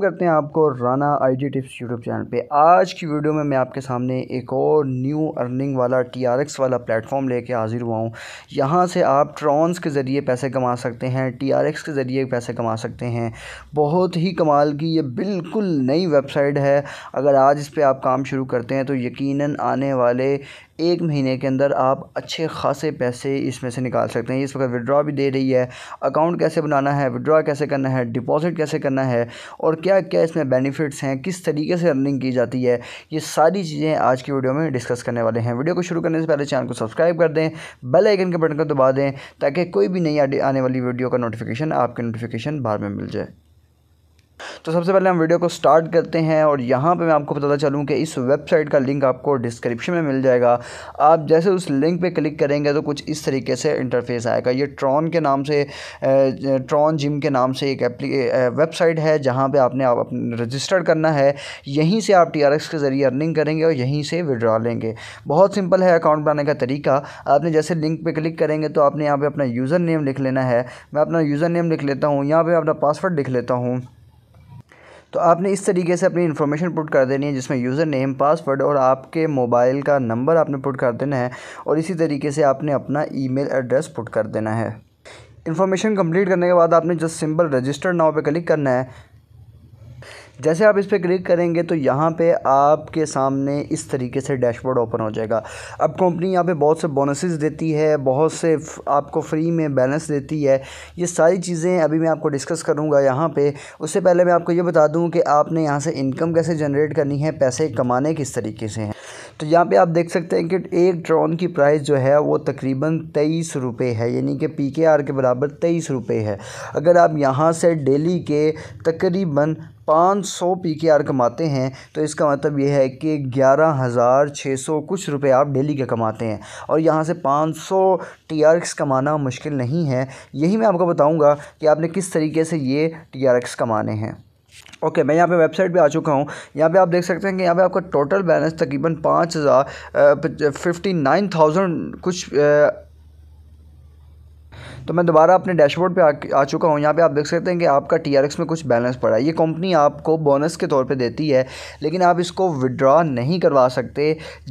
करते हैं आपको Rana IT tips YouTube channel पे आज की वीडियो में मैं आपके सामने एक और न्यू अर्निंग वाला टीआरएक्स वाला प्लेटफॉर्म लेके हाजिर हुआ हूँ यहाँ से आप ट्रॉन्स के ज़रिए पैसे कमा सकते हैं टीआरएक्स के ज़रिए पैसे कमा सकते हैं बहुत ही कमाल की ये बिल्कुल नई वेबसाइट है अगर आज इस पर आप काम शुरू करते हैं तो यकीन आने वाले एक महीने के अंदर आप अच्छे खासे पैसे इसमें से निकाल सकते हैं इस वक्त विड्रॉ भी दे रही है अकाउंट कैसे बनाना है विड्रॉ कैसे करना है डिपॉजिट कैसे करना है और क्या क्या इसमें बेनिफिट्स हैं किस तरीके से अर्निंग की जाती है ये सारी चीज़ें आज की वीडियो में डिस्कस करने वाले हैं वीडियो को शुरू करने से पहले चैनल को सब्सक्राइब कर दें बेल आइकन के बटन को दबा दें ताकि कोई भी नई आने वाली वीडियो का नोटिफिकेशन आपके नोटिफिकेशन बाद में मिल जाए तो सबसे पहले हम वीडियो को स्टार्ट करते हैं और यहाँ पर मैं आपको बताता चलूँ कि इस वेबसाइट का लिंक आपको डिस्क्रिप्शन में मिल जाएगा आप जैसे उस लिंक पर क्लिक करेंगे तो कुछ इस तरीके से इंटरफेस आएगा ये ट्रॉन के नाम से ट्रॉन जिम के नाम से एक वेबसाइट है जहाँ पर आपने आप रजिस्टर्ड करना है यहीं से आप टी के ज़रिए अर्निंग करेंगे और यहीं से विड्रॉ लेंगे बहुत सिंपल है अकाउंट बनाने का तरीका आपने जैसे लिंक पर क्लिक करेंगे तो आपने यहाँ पर अपना यूज़र नेम लिख लेना है मैं अपना यूज़र नेम लिख लेता हूँ यहाँ पर अपना पासवर्ड लिख लेता हूँ तो आपने इस तरीके से अपनी इन्फॉर्मेशन पुट कर देनी है जिसमें यूज़र नेम पासवर्ड और आपके मोबाइल का नंबर आपने पुट कर देना है और इसी तरीके से आपने अपना ईमेल एड्रेस पुट कर देना है इन्फॉर्मेशन कंप्लीट करने के बाद आपने जस्ट सिंपल रजिस्टर नाव पे क्लिक करना है जैसे आप इस पर क्लिक करेंगे तो यहाँ पे आपके सामने इस तरीके से डैशबोर्ड ओपन हो जाएगा अब कंपनी यहाँ पे बहुत से बोनसेस देती है बहुत से आपको फ्री में बैलेंस देती है ये सारी चीज़ें अभी मैं आपको डिस्कस करूँगा यहाँ पे उससे पहले मैं आपको ये बता दूँ कि आपने यहाँ से इनकम कैसे जनरेट करनी है पैसे कमाने किस तरीके से हैं तो यहाँ पे आप देख सकते हैं कि एक ड्रोन की प्राइस जो है वो तकरीबन तेईस रुपये है यानी कि पी के आर के बराबर तेईस रुपये है अगर आप यहाँ से डेली के तकरीबन पाँच सौ पी के आर कमाते हैं तो इसका मतलब यह है कि ग्यारह हज़ार छः सौ कुछ रुपए आप डेली के कमाते हैं और यहाँ से पाँच सौ टी आर एक्स कमाना मुश्किल नहीं है यही मैं आपको बताऊँगा कि आपने किस तरीके से ये टी आर एक्स कमाने हैं ओके okay, मैं यहाँ पे वेबसाइट पे आ चुका हूँ यहाँ पे आप देख सकते हैं कि यहाँ पे आपका टोटल बैलेंस तकरीबन पाँच हज़ार फिफ्टी नाइन थाउजेंड कुछ तो मैं दोबारा अपने डैशबोर्ड पे आ, आ चुका हूँ यहाँ पे आप देख सकते हैं कि आपका टी में कुछ बैलेंस पड़ा है ये कंपनी आपको बोनस के तौर पर देती है लेकिन आप इसको विड्रॉ नहीं करवा सकते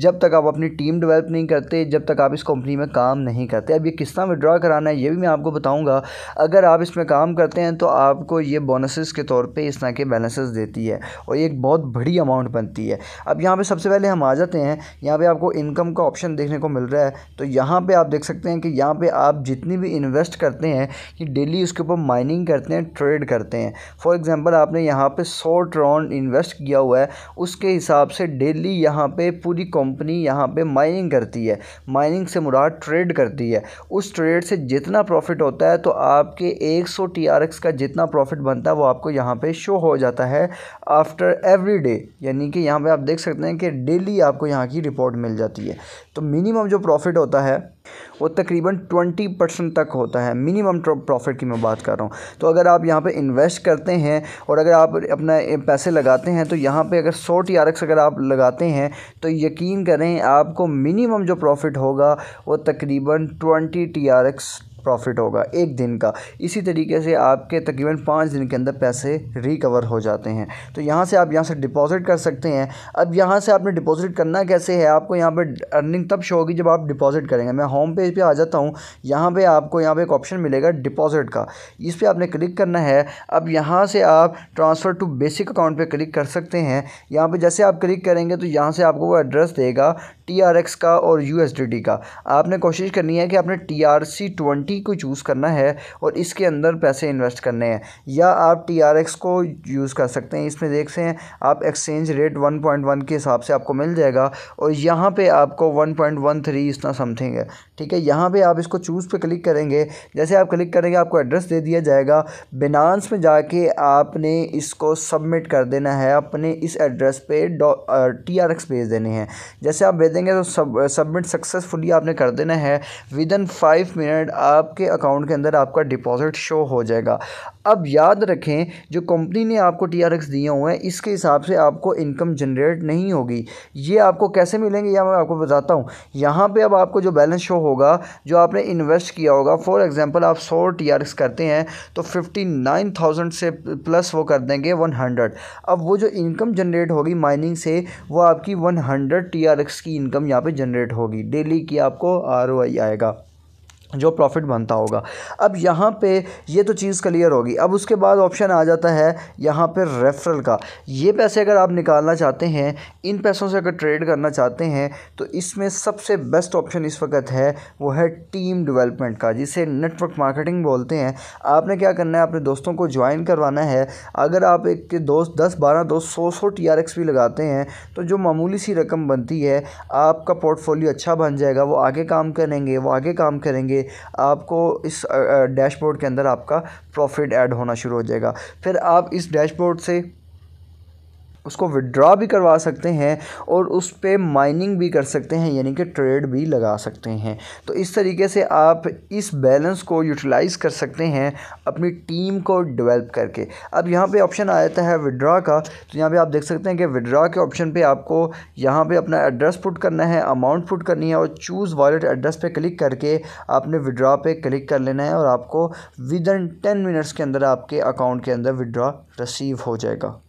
जब तक आप अपनी टीम डेवलप नहीं करते जब तक आप इस कंपनी में काम नहीं करते अब ये किस तरह विड्रॉ कराना है ये भी मैं आपको बताऊँगा अगर आप इसमें काम करते हैं तो आपको ये बोनसेस के तौर पर इस तरह के बैलेंसेस देती है और ये एक बहुत बड़ी अमाउंट बनती है अब यहाँ पर सबसे पहले हम आ जाते हैं यहाँ पर आपको इनकम का ऑप्शन देखने को मिल रहा है तो यहाँ पर आप देख सकते हैं कि यहाँ पर आप जितनी भी इन्वेस्ट इन्वेस्ट करते हैं कि डेली उसके ऊपर माइनिंग करते हैं ट्रेड करते हैं फॉर एग्ज़ाम्पल आपने यहाँ पे सौ ट्रॉन इन्वेस्ट किया हुआ है उसके हिसाब से डेली यहाँ पे पूरी कंपनी यहाँ पे माइनिंग करती है माइनिंग से मुराद ट्रेड करती है उस ट्रेड से जितना प्रॉफिट होता है तो आपके एक सौ का जितना प्रॉफिट बनता है वो आपको यहाँ पर शो हो जाता है आफ्टर एवरी डे यानी कि यहाँ पर आप देख सकते हैं कि डेली आपको यहाँ की रिपोर्ट मिल जाती है तो मिनिमम जो प्रॉफिट होता है वो तकरीबन ट्वेंटी परसेंट तक होता है मिनिमम प्रॉफिट की मैं बात कर रहा हूँ तो अगर आप यहाँ पे इन्वेस्ट करते हैं और अगर आप अपना पैसे लगाते हैं तो यहाँ पे अगर सौ टी अगर आप लगाते हैं तो यकीन करें आपको मिनिमम जो प्रॉफिट होगा वो तकरीबन ट्वेंटी टी प्रॉफिट होगा एक दिन का इसी तरीके से आपके तकरीबन पाँच दिन के अंदर पैसे रिकवर हो जाते हैं तो यहाँ से आप यहाँ से डिपॉजिट कर सकते हैं अब यहाँ से आपने डिपॉजिट करना कैसे है आपको यहाँ पर अर्निंग तब शो होगी जब आप डिपॉजिट करेंगे मैं होम पेज पे आ जाता हूँ यहाँ पे आपको यहाँ पे एक ऑप्शन मिलेगा डिपॉजिट का इस पर आपने क्लिक करना है अब यहाँ से आप ट्रांसफ़र टू बेसिक अकाउंट पर क्लिक कर सकते हैं यहाँ पर जैसे आप क्लिक करेंगे तो यहाँ से आपको वो एड्रेस देगा टी का और यू का आपने कोशिश करनी है कि आपने टी आर सी ट्वेंटी को चूज़ करना है और इसके अंदर पैसे इन्वेस्ट करने हैं या आप टी आर एक्स को यूज़ कर सकते हैं इसमें देख सकते हैं आप exchange rate one point one के हिसाब से आपको मिल जाएगा और यहाँ पे आपको वन पॉइंट वन थ्री इतना समथिंग है ठीक है यहाँ पे आप इसको चूज़ पे क्लिक करेंगे जैसे आप क्लिक करेंगे आपको एड्रेस दे दिया जाएगा बिनांस में जाके आपने इसको सबमिट कर देना है अपने इस एड्रेस पे टी आर एक्स भेज देने हैं जैसे आप भेजेंगे तो सब सबमिट सक्सेसफुली आपने कर देना है विद इन फाइव मिनट आपके अकाउंट के अंदर आपका डिपॉजिट शो हो जाएगा अब याद रखें जो कंपनी ने आपको टी आर एक्स दिए हुए हैं इसके हिसाब से आपको इनकम जनरेट नहीं होगी ये आपको कैसे मिलेंगे या मैं आपको बताता हूँ यहाँ पे अब आपको जो बैलेंस शो होगा जो आपने इन्वेस्ट किया होगा फॉर एग्ज़ाम्पल आप सौ टी आर एक्स करते हैं तो फिफ्टी नाइन थाउजेंड से प्लस वो कर देंगे वन हंड्रेड अब वो जो इनकम जनरेट होगी माइनिंग से वो आपकी one hundred T R X की इनकम यहाँ पर जनरेट होगी डेली की आपको आर ओ आई आएगा जो प्रॉफिट बनता होगा अब यहाँ पे ये तो चीज़ क्लियर होगी अब उसके बाद ऑप्शन आ जाता है यहाँ पे रेफरल का ये पैसे अगर आप निकालना चाहते हैं इन पैसों से अगर ट्रेड करना चाहते हैं तो इसमें सबसे बेस्ट ऑप्शन इस वक्त है वो है टीम डेवलपमेंट का जिसे नेटवर्क मार्केटिंग बोलते हैं आपने क्या करना है अपने दोस्तों को ज्वाइन करवाना है अगर आप एक के दोस्त दस बारह दोस्त सौ सौ टी आर एक्स भी लगाते हैं तो जो मामूली सी रकम बनती है आपका पोर्टफोलियो अच्छा बन जाएगा वो आगे काम करेंगे वो आगे काम करेंगे आपको इस डैशबोर्ड के अंदर आपका प्रॉफिट ऐड होना शुरू हो जाएगा फिर आप इस डैशबोर्ड से उसको विड्रा भी करवा सकते हैं और उस पर माइनिंग भी कर सकते हैं यानी कि ट्रेड भी लगा सकते हैं तो इस तरीके से आप इस बैलेंस को यूटिलाइज़ कर सकते हैं अपनी टीम को डेवलप करके अब यहाँ पे ऑप्शन आ जाता है विड्रॉ का तो यहाँ पे आप देख सकते हैं कि विड्रा के ऑप्शन पे आपको यहाँ पे अपना एड्रेस पुट करना है अमाउंट पुट करनी है और चूज़ वॉलेट एड्रेस पर क्लिक करके आपने विड्रा पे क्लिक कर लेना है और आपको विद इन टेन मिनट्स के अंदर आपके अकाउंट के अंदर विड्रा रिसीव हो जाएगा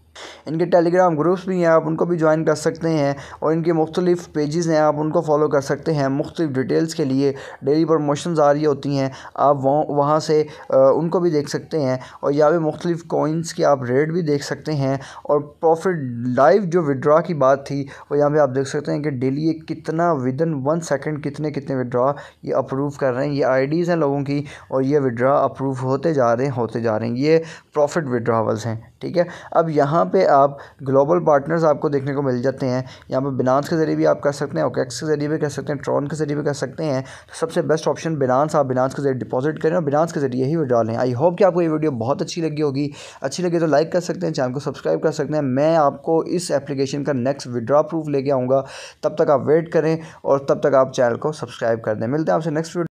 इनके टेलीग्राम ग्रुप्स भी हैं आप उनको भी ज्वाइन कर सकते हैं और इनके मुख्तलिफ़ पेजेस हैं आप उनको फॉलो कर सकते हैं मुख्तलिफ़ डिटेल्स के लिए डेली प्रमोशन आ रही होती हैं आप वहाँ वहाँ से उनको भी देख सकते हैं और यहाँ पर मुख्तलिफ़ कॉइन्स के आप रेट भी देख सकते हैं और प्रॉफिट लाइव जो विड्रा की बात थी वो यहाँ पर आप देख सकते हैं कि डेली ये कितना विद इन वन सेकेंड कितने कितने विड्रा ये अप्रूव कर रहे हैं ये आईडीज़ हैं लोगों की और ये विड्रा अप्रूव होते जा रहे हैं होते जा रहे हैं ये प्रॉफिट विड्रावल्स हैं ठीक है अब यहाँ पे आप ग्लोबल पार्टनर्स आपको देखने को मिल जाते हैं यहाँ पर बिनांस के ज़रिए भी आप कर सकते हैं ओकेक्स के ज़रिए भी कर सकते हैं ट्रॉन के ज़रिए भी कर सकते हैं तो सबसे बेस्ट ऑप्शन बिनांस आप बिनांस के ज़रिए डिपॉजिट करें और बिनांस के ज़रिए ही विड्रॉ लें आई होप कि आपको ये वीडियो बहुत अच्छी लगी होगी अच्छी लगी तो लाइक कर सकते हैं चैनल को सब्सक्राइब कर सकते हैं मैं आपको इस एप्लीकेशन का नेक्स्ट विड्रॉ प्रूफ लेके आऊँगा तब तक आप वेट करें और तब तक आप चैनल को सब्सक्राइब कर दें मिलते हैं आपसे नेक्स्ट